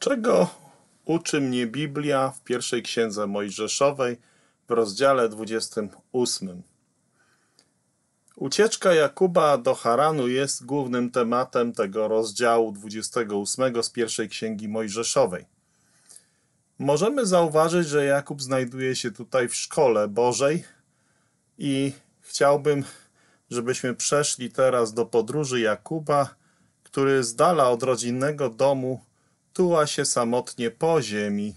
Czego uczy mnie Biblia w pierwszej księdze Mojżeszowej w rozdziale 28? Ucieczka Jakuba do Haranu jest głównym tematem tego rozdziału 28 z pierwszej księgi Mojżeszowej. Możemy zauważyć, że Jakub znajduje się tutaj w szkole Bożej i chciałbym, żebyśmy przeszli teraz do podróży Jakuba, który z dala od rodzinnego domu tuła się samotnie po ziemi.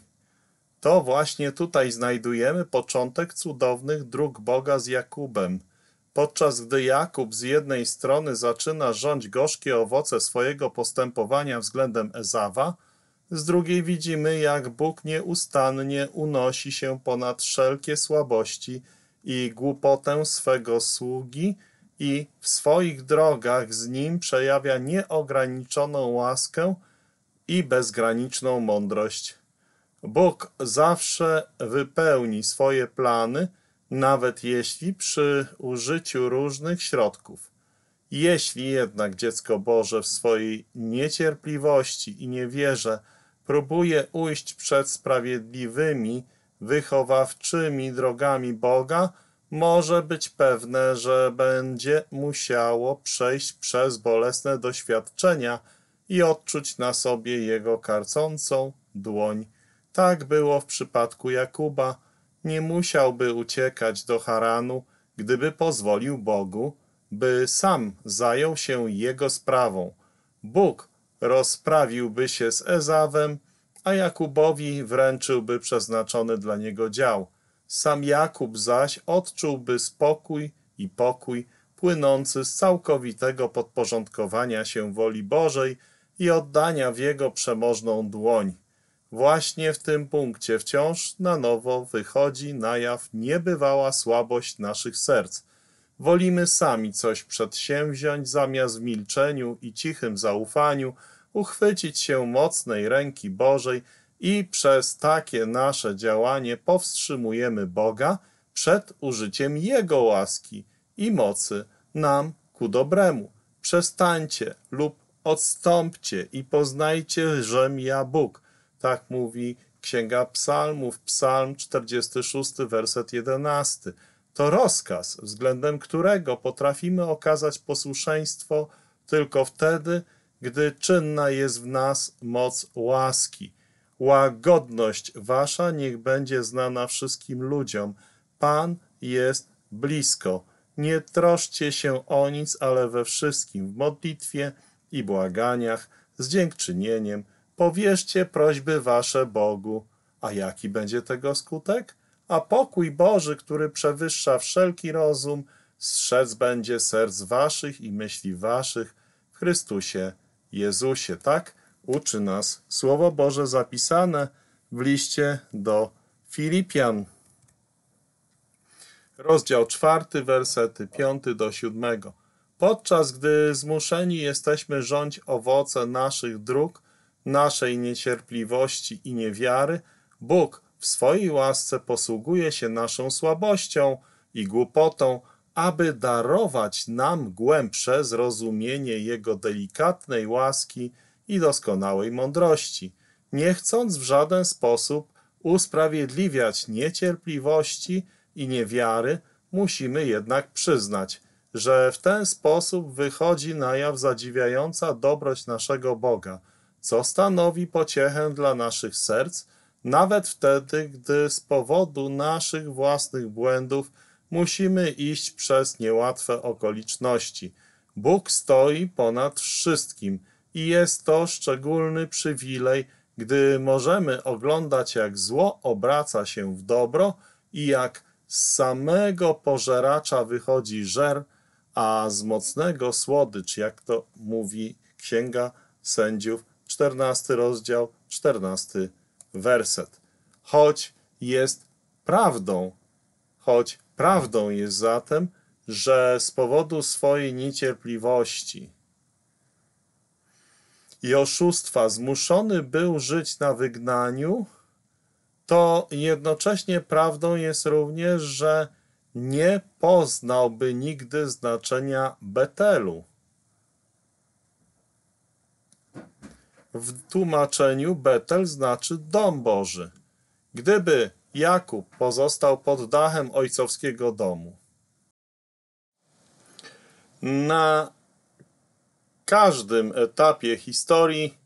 To właśnie tutaj znajdujemy początek cudownych dróg Boga z Jakubem. Podczas gdy Jakub z jednej strony zaczyna rządzić gorzkie owoce swojego postępowania względem Ezawa, z drugiej widzimy, jak Bóg nieustannie unosi się ponad wszelkie słabości i głupotę swego sługi i w swoich drogach z nim przejawia nieograniczoną łaskę, i bezgraniczną mądrość. Bóg zawsze wypełni swoje plany, nawet jeśli przy użyciu różnych środków. Jeśli jednak dziecko Boże w swojej niecierpliwości i niewierze próbuje ujść przed sprawiedliwymi, wychowawczymi drogami Boga, może być pewne, że będzie musiało przejść przez bolesne doświadczenia – i odczuć na sobie jego karcącą dłoń. Tak było w przypadku Jakuba. Nie musiałby uciekać do Haranu, gdyby pozwolił Bogu, by sam zajął się jego sprawą. Bóg rozprawiłby się z Ezawem, a Jakubowi wręczyłby przeznaczony dla niego dział. Sam Jakub zaś odczułby spokój i pokój płynący z całkowitego podporządkowania się woli Bożej, i oddania w jego przemożną dłoń. Właśnie w tym punkcie wciąż na nowo wychodzi na jaw niebywała słabość naszych serc. Wolimy sami coś przedsięwziąć, zamiast w milczeniu i cichym zaufaniu uchwycić się mocnej ręki Bożej i przez takie nasze działanie powstrzymujemy Boga przed użyciem Jego łaski i mocy nam ku dobremu. Przestańcie lub odstąpcie i poznajcie, żem ja Bóg. Tak mówi Księga Psalmów, Psalm 46, werset 11. To rozkaz, względem którego potrafimy okazać posłuszeństwo tylko wtedy, gdy czynna jest w nas moc łaski. Łagodność wasza niech będzie znana wszystkim ludziom. Pan jest blisko. Nie troszcie się o nic, ale we wszystkim, w modlitwie, i błaganiach, z dziękczynieniem, powierzcie prośby wasze Bogu. A jaki będzie tego skutek? A pokój Boży, który przewyższa wszelki rozum, strzec będzie serc waszych i myśli waszych w Chrystusie Jezusie. Tak uczy nas Słowo Boże zapisane w liście do Filipian. Rozdział czwarty, wersety piąty do siódmego podczas gdy zmuszeni jesteśmy rządzić owoce naszych dróg, naszej niecierpliwości i niewiary, Bóg w swojej łasce posługuje się naszą słabością i głupotą, aby darować nam głębsze zrozumienie Jego delikatnej łaski i doskonałej mądrości, nie chcąc w żaden sposób usprawiedliwiać niecierpliwości i niewiary, musimy jednak przyznać – że w ten sposób wychodzi na jaw zadziwiająca dobroć naszego Boga, co stanowi pociechę dla naszych serc, nawet wtedy, gdy z powodu naszych własnych błędów musimy iść przez niełatwe okoliczności. Bóg stoi ponad wszystkim i jest to szczególny przywilej, gdy możemy oglądać, jak zło obraca się w dobro i jak z samego pożeracza wychodzi żer, a z mocnego słodycz, jak to mówi Księga Sędziów, 14 rozdział, 14 werset. Choć jest prawdą, choć prawdą jest zatem, że z powodu swojej niecierpliwości i oszustwa zmuszony był żyć na wygnaniu, to jednocześnie prawdą jest również, że nie poznałby nigdy znaczenia Betelu. W tłumaczeniu Betel znaczy dom Boży. Gdyby Jakub pozostał pod dachem ojcowskiego domu, na każdym etapie historii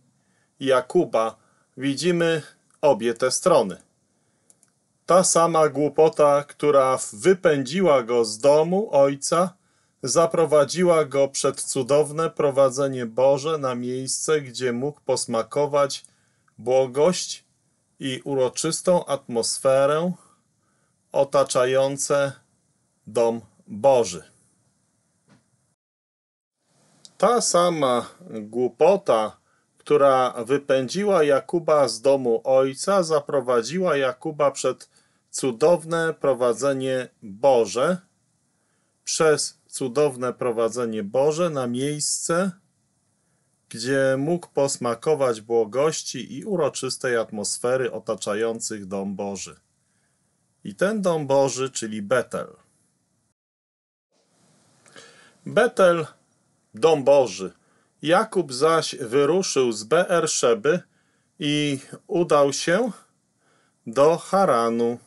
Jakuba widzimy obie te strony ta sama głupota, która wypędziła go z domu ojca, zaprowadziła go przed cudowne prowadzenie Boże na miejsce, gdzie mógł posmakować błogość i uroczystą atmosferę otaczające dom Boży. Ta sama głupota, która wypędziła Jakuba z domu ojca, zaprowadziła Jakuba przed cudowne prowadzenie Boże, przez cudowne prowadzenie Boże na miejsce, gdzie mógł posmakować błogości i uroczystej atmosfery otaczających Dom Boży. I ten Dom Boży, czyli Betel. Betel, Dom Boży. Jakub zaś wyruszył z Beerszeby i udał się do Haranu.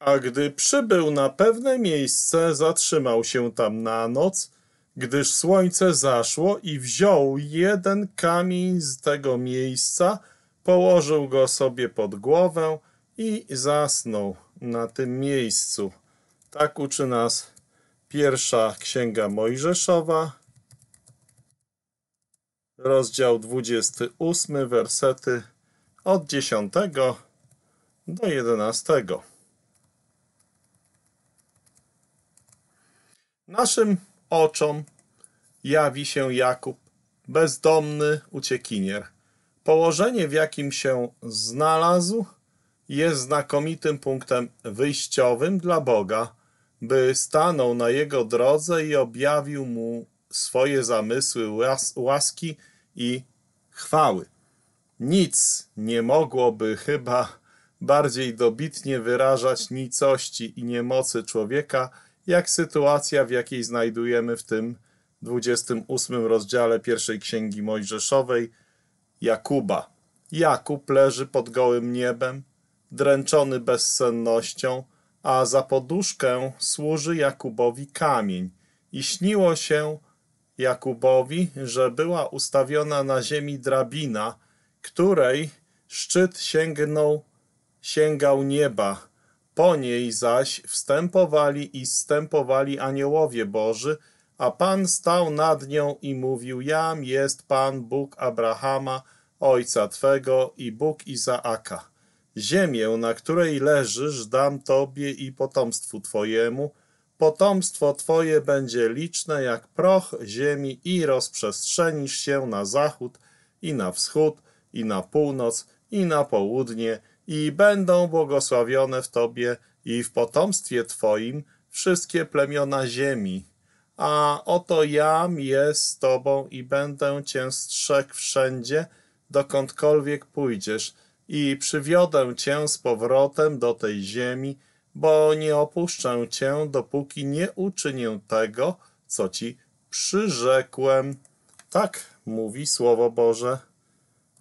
A gdy przybył na pewne miejsce, zatrzymał się tam na noc, gdyż słońce zaszło i wziął jeden kamień z tego miejsca, położył go sobie pod głowę i zasnął na tym miejscu. Tak uczy nas pierwsza księga Mojżeszowa, rozdział 28, wersety od 10 do 11. Naszym oczom jawi się Jakub, bezdomny uciekinier. Położenie, w jakim się znalazł, jest znakomitym punktem wyjściowym dla Boga, by stanął na jego drodze i objawił mu swoje zamysły łaski i chwały. Nic nie mogłoby chyba bardziej dobitnie wyrażać nicości i niemocy człowieka, jak sytuacja, w jakiej znajdujemy w tym 28 rozdziale pierwszej księgi Mojżeszowej Jakuba. Jakub leży pod gołym niebem, dręczony bezsennością, a za poduszkę służy Jakubowi kamień. I śniło się Jakubowi, że była ustawiona na ziemi drabina, której szczyt sięgnął, sięgał nieba, po niej zaś wstępowali i zstępowali aniołowie Boży, a Pan stał nad nią i mówił, jam jest Pan Bóg Abrahama, ojca Twego i Bóg Izaaka. Ziemię, na której leżysz, dam Tobie i potomstwu Twojemu, potomstwo Twoje będzie liczne jak proch ziemi i rozprzestrzenisz się na zachód i na wschód i na północ i na południe i będą błogosławione w Tobie i w potomstwie Twoim wszystkie plemiona ziemi. A oto jam jest z Tobą i będę Cię strzegł wszędzie, dokądkolwiek pójdziesz i przywiodę Cię z powrotem do tej ziemi, bo nie opuszczę Cię, dopóki nie uczynię tego, co Ci przyrzekłem. Tak mówi Słowo Boże,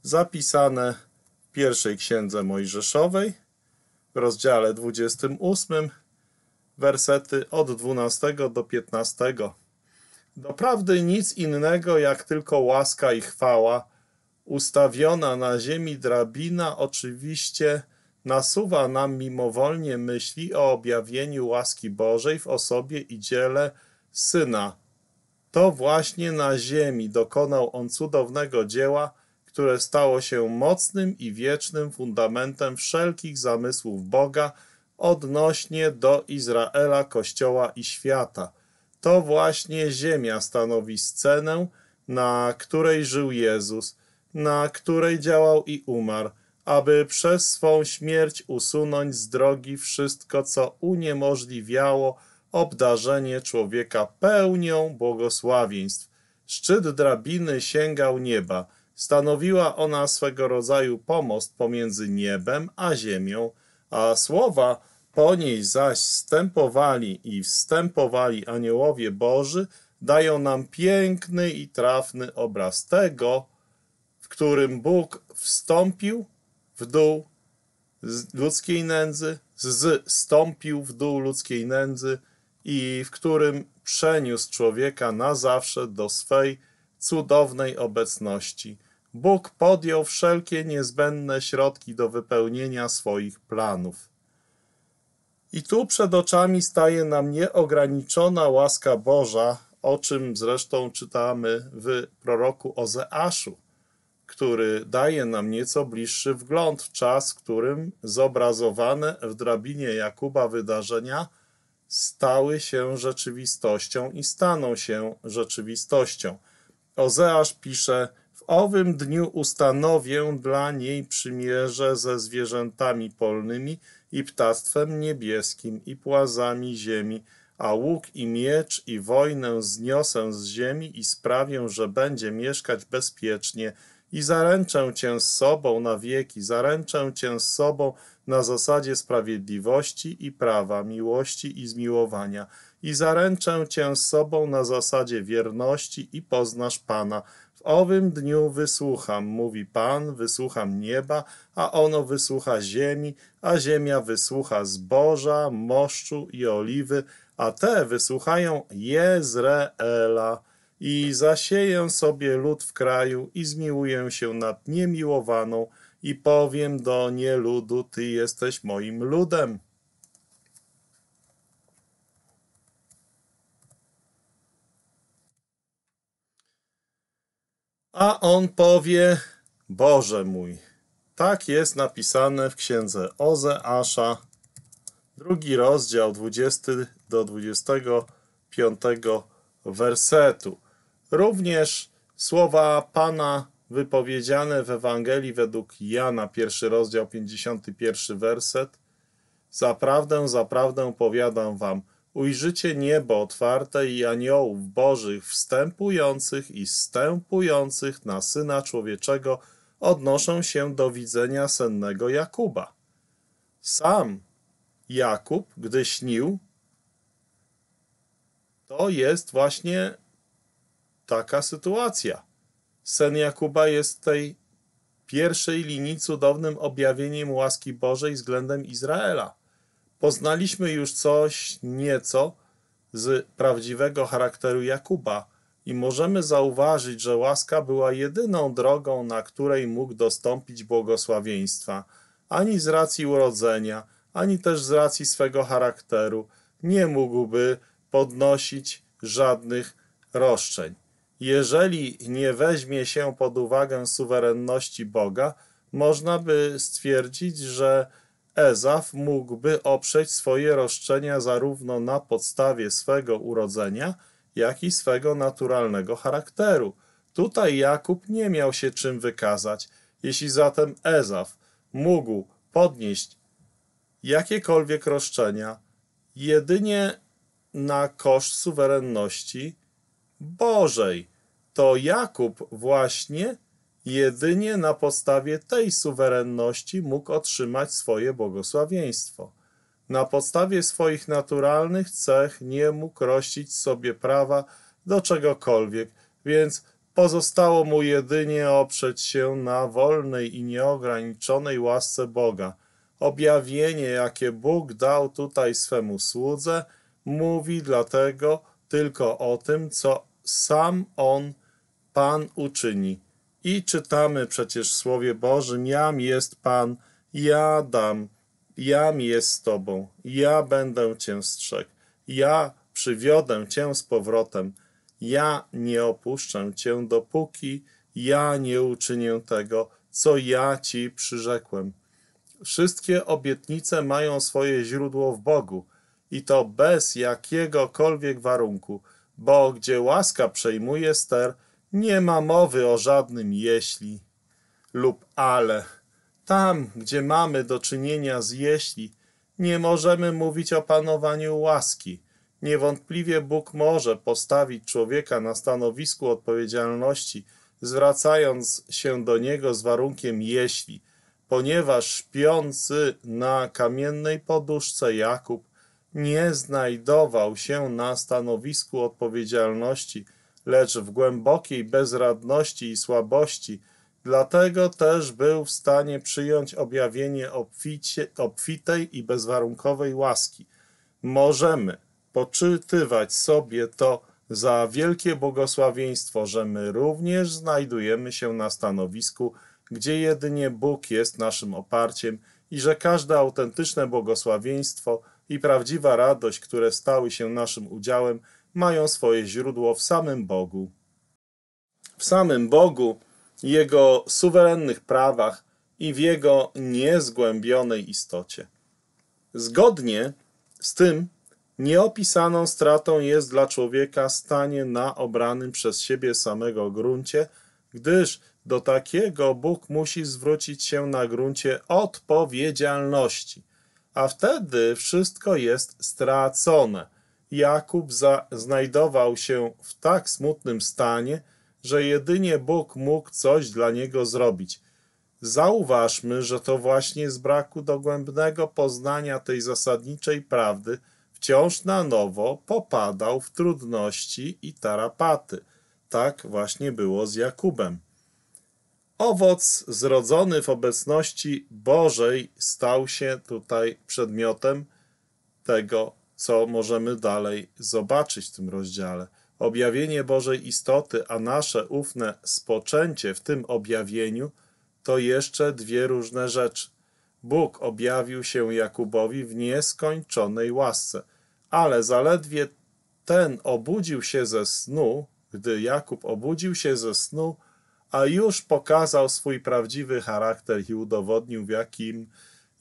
zapisane pierwszej księdze Mojżeszowej w rozdziale 28, wersety od 12 do 15. Doprawdy nic innego jak tylko łaska i chwała, ustawiona na ziemi drabina oczywiście nasuwa nam mimowolnie myśli o objawieniu łaski Bożej w osobie i dziele Syna. To właśnie na ziemi dokonał On cudownego dzieła, które stało się mocnym i wiecznym fundamentem wszelkich zamysłów Boga odnośnie do Izraela, Kościoła i świata. To właśnie ziemia stanowi scenę, na której żył Jezus, na której działał i umarł, aby przez swą śmierć usunąć z drogi wszystko, co uniemożliwiało obdarzenie człowieka pełnią błogosławieństw. Szczyt drabiny sięgał nieba, Stanowiła ona swego rodzaju pomost pomiędzy niebem a ziemią, a słowa po niej zaś wstępowali i wstępowali aniołowie Boży, dają nam piękny i trafny obraz tego, w którym Bóg wstąpił w dół ludzkiej nędzy, zstąpił w dół ludzkiej nędzy i w którym przeniósł człowieka na zawsze do swej cudownej obecności Bóg podjął wszelkie niezbędne środki do wypełnienia swoich planów. I tu przed oczami staje nam nieograniczona łaska Boża, o czym zresztą czytamy w proroku Ozeaszu, który daje nam nieco bliższy wgląd w czas, w którym zobrazowane w drabinie Jakuba wydarzenia stały się rzeczywistością i staną się rzeczywistością. Ozeasz pisze – owym dniu ustanowię dla niej przymierze ze zwierzętami polnymi i ptactwem niebieskim i płazami ziemi, a łuk i miecz i wojnę zniosę z ziemi i sprawię, że będzie mieszkać bezpiecznie i zaręczę cię z sobą na wieki, zaręczę cię z sobą na zasadzie sprawiedliwości i prawa, miłości i zmiłowania i zaręczę cię z sobą na zasadzie wierności i poznasz Pana – owym dniu wysłucham, mówi Pan, wysłucham nieba, a ono wysłucha ziemi, a ziemia wysłucha zboża, moszczu i oliwy, a te wysłuchają Jezreela. I zasieję sobie lud w kraju i zmiłuję się nad niemiłowaną i powiem do nieludu, Ty jesteś moim ludem. A on powie: Boże mój, tak jest napisane w księdze Ozeasza, drugi rozdział 20 do 25 wersetu. Również słowa Pana wypowiedziane w Ewangelii według Jana, pierwszy rozdział, 51 werset. Zaprawdę, zaprawdę powiadam wam – ujrzycie niebo otwarte i aniołów bożych wstępujących i stępujących na Syna Człowieczego odnoszą się do widzenia sennego Jakuba. Sam Jakub, gdy śnił, to jest właśnie taka sytuacja. Sen Jakuba jest w tej pierwszej linii cudownym objawieniem łaski Bożej względem Izraela. Poznaliśmy już coś nieco z prawdziwego charakteru Jakuba i możemy zauważyć, że łaska była jedyną drogą, na której mógł dostąpić błogosławieństwa, ani z racji urodzenia, ani też z racji swego charakteru nie mógłby podnosić żadnych roszczeń. Jeżeli nie weźmie się pod uwagę suwerenności Boga, można by stwierdzić, że Ezaf mógłby oprzeć swoje roszczenia zarówno na podstawie swego urodzenia, jak i swego naturalnego charakteru. Tutaj Jakub nie miał się czym wykazać. Jeśli zatem Ezaf mógł podnieść jakiekolwiek roszczenia jedynie na koszt suwerenności Bożej, to Jakub właśnie Jedynie na podstawie tej suwerenności mógł otrzymać swoje błogosławieństwo. Na podstawie swoich naturalnych cech nie mógł rościć sobie prawa do czegokolwiek, więc pozostało mu jedynie oprzeć się na wolnej i nieograniczonej łasce Boga. Objawienie, jakie Bóg dał tutaj swemu słudze, mówi dlatego tylko o tym, co sam On, Pan uczyni. I czytamy przecież w Słowie Bożym, jam jest Pan, ja dam, jam jest z Tobą, ja będę Cię strzegł, ja przywiodę Cię z powrotem, ja nie opuszczę Cię, dopóki ja nie uczynię tego, co ja Ci przyrzekłem. Wszystkie obietnice mają swoje źródło w Bogu i to bez jakiegokolwiek warunku, bo gdzie łaska przejmuje ster, nie ma mowy o żadnym jeśli lub ale. Tam, gdzie mamy do czynienia z jeśli, nie możemy mówić o panowaniu łaski. Niewątpliwie Bóg może postawić człowieka na stanowisku odpowiedzialności, zwracając się do niego z warunkiem jeśli, ponieważ śpiący na kamiennej poduszce Jakub nie znajdował się na stanowisku odpowiedzialności – lecz w głębokiej bezradności i słabości, dlatego też był w stanie przyjąć objawienie obficie, obfitej i bezwarunkowej łaski. Możemy poczytywać sobie to za wielkie błogosławieństwo, że my również znajdujemy się na stanowisku, gdzie jedynie Bóg jest naszym oparciem i że każde autentyczne błogosławieństwo i prawdziwa radość, które stały się naszym udziałem – mają swoje źródło w samym Bogu. W samym Bogu, Jego suwerennych prawach i w Jego niezgłębionej istocie. Zgodnie z tym, nieopisaną stratą jest dla człowieka stanie na obranym przez siebie samego gruncie, gdyż do takiego Bóg musi zwrócić się na gruncie odpowiedzialności, a wtedy wszystko jest stracone – Jakub znajdował się w tak smutnym stanie, że jedynie Bóg mógł coś dla niego zrobić. Zauważmy, że to właśnie z braku dogłębnego poznania tej zasadniczej prawdy wciąż na nowo popadał w trudności i tarapaty. Tak właśnie było z Jakubem. Owoc zrodzony w obecności Bożej stał się tutaj przedmiotem tego co możemy dalej zobaczyć w tym rozdziale. Objawienie Bożej istoty, a nasze ufne spoczęcie w tym objawieniu to jeszcze dwie różne rzeczy. Bóg objawił się Jakubowi w nieskończonej łasce, ale zaledwie ten obudził się ze snu, gdy Jakub obudził się ze snu, a już pokazał swój prawdziwy charakter i udowodnił w jakim,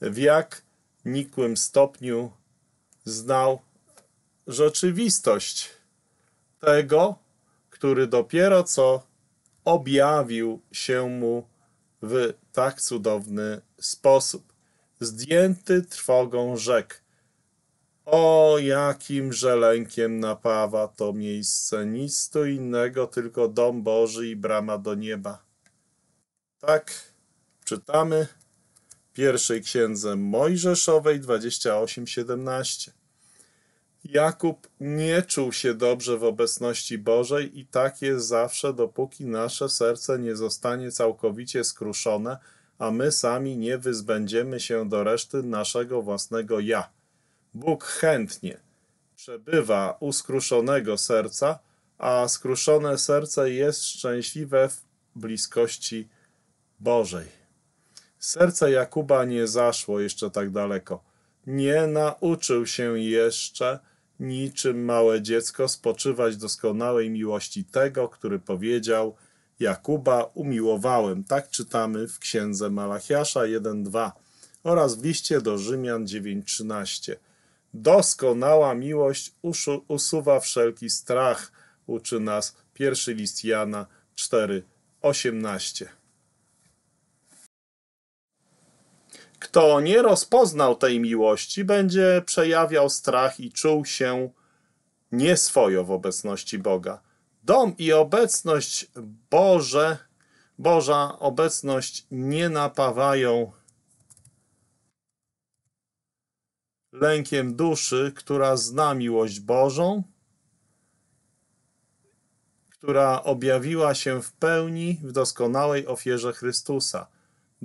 w jak nikłym stopniu znał rzeczywistość tego, który dopiero co objawił się mu w tak cudowny sposób. Zdjęty trwogą rzekł: O jakim żelękiem napawa to miejsce, nic tu innego, tylko dom Boży i brama do nieba. Tak czytamy pierwszej księdze Mojżeszowej 28:17. Jakub nie czuł się dobrze w obecności Bożej i tak jest zawsze, dopóki nasze serce nie zostanie całkowicie skruszone, a my sami nie wyzbędziemy się do reszty naszego własnego ja. Bóg chętnie przebywa u skruszonego serca, a skruszone serce jest szczęśliwe w bliskości Bożej. Serce Jakuba nie zaszło jeszcze tak daleko. Nie nauczył się jeszcze, niczym małe dziecko, spoczywać doskonałej miłości tego, który powiedział: Jakuba umiłowałem. Tak czytamy w księdze Malachiasza 1:2 oraz w liście do Rzymian 9:13. Doskonała miłość usuwa wszelki strach, uczy nas pierwszy list Jana 4:18. Kto nie rozpoznał tej miłości, będzie przejawiał strach i czuł się nieswojo w obecności Boga. Dom i obecność Boże, Boża obecność nie napawają lękiem duszy, która zna miłość Bożą, która objawiła się w pełni w doskonałej ofierze Chrystusa.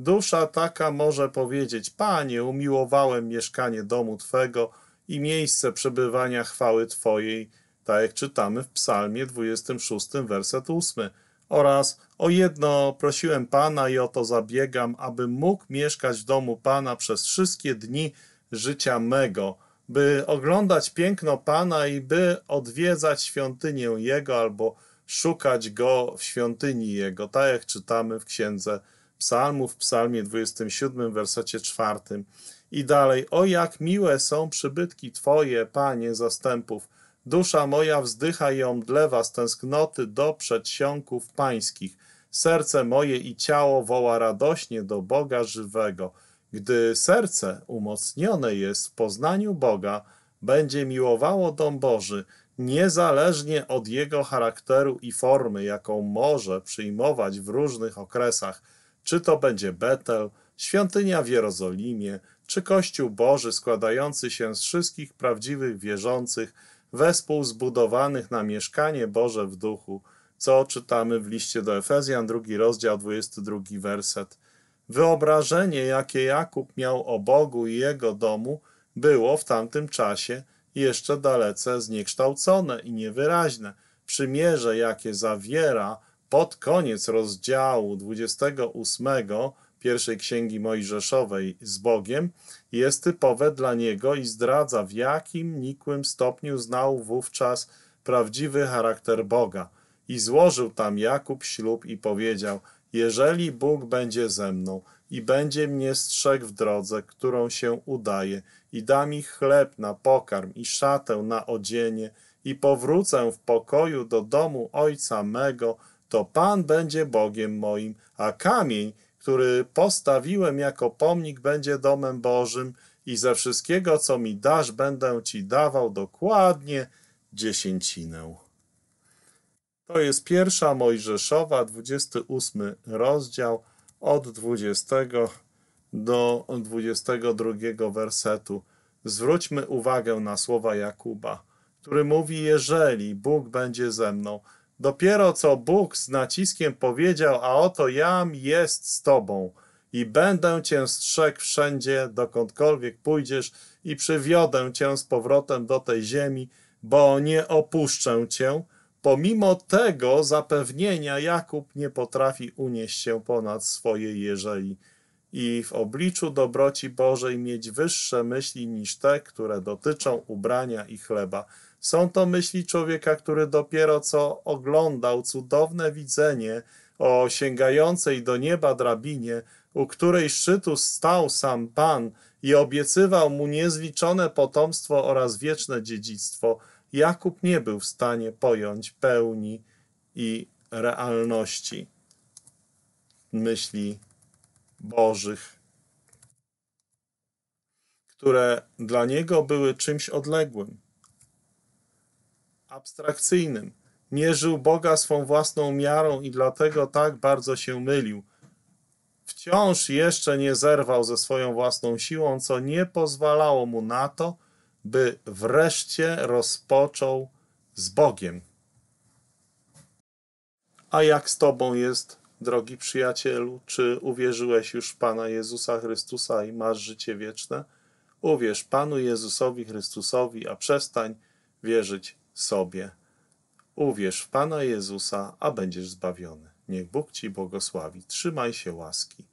Dusza taka może powiedzieć: Panie, umiłowałem mieszkanie domu Twego i miejsce przebywania chwały Twojej, tak jak czytamy w Psalmie 26, werset 8. Oraz o jedno prosiłem Pana i o to zabiegam, aby mógł mieszkać w domu Pana przez wszystkie dni życia mego, by oglądać piękno Pana i by odwiedzać świątynię Jego albo szukać Go w świątyni Jego, tak jak czytamy w Księdze psalmów w psalmie 27, wersecie 4 i dalej. O jak miłe są przybytki Twoje, Panie zastępów! Dusza moja wzdycha i omdlewa z tęsknoty do przedsionków pańskich. Serce moje i ciało woła radośnie do Boga żywego. Gdy serce umocnione jest w poznaniu Boga, będzie miłowało dom Boży, niezależnie od jego charakteru i formy, jaką może przyjmować w różnych okresach – czy to będzie Betel, świątynia w Jerozolimie, czy Kościół Boży składający się z wszystkich prawdziwych wierzących, wespół zbudowanych na mieszkanie Boże w duchu, co czytamy w liście do Efezjan, drugi rozdział, 22 werset. Wyobrażenie, jakie Jakub miał o Bogu i jego domu, było w tamtym czasie jeszcze dalece zniekształcone i niewyraźne. Przymierze, jakie zawiera, pod koniec rozdziału 28 pierwszej księgi Mojżeszowej z Bogiem jest typowe dla niego i zdradza, w jakim nikłym stopniu znał wówczas prawdziwy charakter Boga. I złożył tam Jakub ślub i powiedział: Jeżeli Bóg będzie ze mną i będzie mnie strzegł w drodze, którą się udaje, i da mi chleb na pokarm i szatę na odzienie, i powrócę w pokoju do domu ojca mego, to Pan będzie Bogiem moim, a kamień, który postawiłem jako pomnik, będzie domem Bożym i ze wszystkiego, co mi dasz, będę ci dawał dokładnie dziesięcinę. To jest pierwsza Mojżeszowa, 28 rozdział, od 20 do 22 wersetu. Zwróćmy uwagę na słowa Jakuba, który mówi: Jeżeli Bóg będzie ze mną, Dopiero co Bóg z naciskiem powiedział, a oto jam jest z tobą i będę cię strzegł wszędzie, dokądkolwiek pójdziesz i przywiodę cię z powrotem do tej ziemi, bo nie opuszczę cię. Pomimo tego zapewnienia Jakub nie potrafi unieść się ponad swoje jeżeli i w obliczu dobroci Bożej mieć wyższe myśli niż te, które dotyczą ubrania i chleba. Są to myśli człowieka, który dopiero co oglądał cudowne widzenie o sięgającej do nieba drabinie, u której szczytu stał sam Pan i obiecywał mu niezliczone potomstwo oraz wieczne dziedzictwo, Jakub nie był w stanie pojąć pełni i realności myśli Bożych, które dla niego były czymś odległym abstrakcyjnym. Mierzył Boga swą własną miarą i dlatego tak bardzo się mylił. Wciąż jeszcze nie zerwał ze swoją własną siłą, co nie pozwalało mu na to, by wreszcie rozpoczął z Bogiem. A jak z Tobą jest, drogi przyjacielu? Czy uwierzyłeś już w Pana Jezusa Chrystusa i masz życie wieczne? Uwierz Panu Jezusowi Chrystusowi, a przestań wierzyć sobie. Uwierz w Pana Jezusa, a będziesz zbawiony. Niech Bóg Ci błogosławi. Trzymaj się łaski.